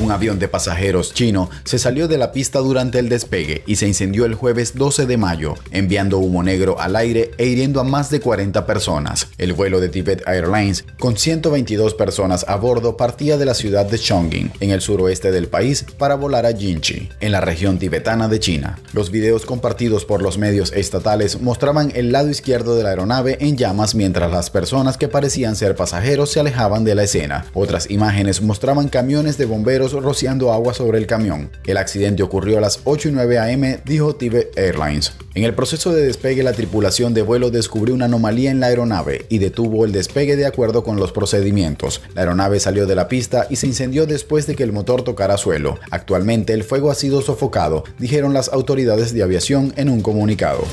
Un avión de pasajeros chino se salió de la pista durante el despegue y se incendió el jueves 12 de mayo, enviando humo negro al aire e hiriendo a más de 40 personas. El vuelo de Tibet Airlines, con 122 personas a bordo, partía de la ciudad de Chongqing, en el suroeste del país, para volar a Jinchi, en la región tibetana de China. Los videos compartidos por los medios estatales mostraban el lado izquierdo de la aeronave en llamas mientras las personas que parecían ser pasajeros se alejaban de la escena. Otras imágenes mostraban camiones de bomberos rociando agua sobre el camión. El accidente ocurrió a las 8 y 9 am, dijo Tibet Airlines. En el proceso de despegue, la tripulación de vuelo descubrió una anomalía en la aeronave y detuvo el despegue de acuerdo con los procedimientos. La aeronave salió de la pista y se incendió después de que el motor tocara suelo. Actualmente el fuego ha sido sofocado, dijeron las autoridades de aviación en un comunicado.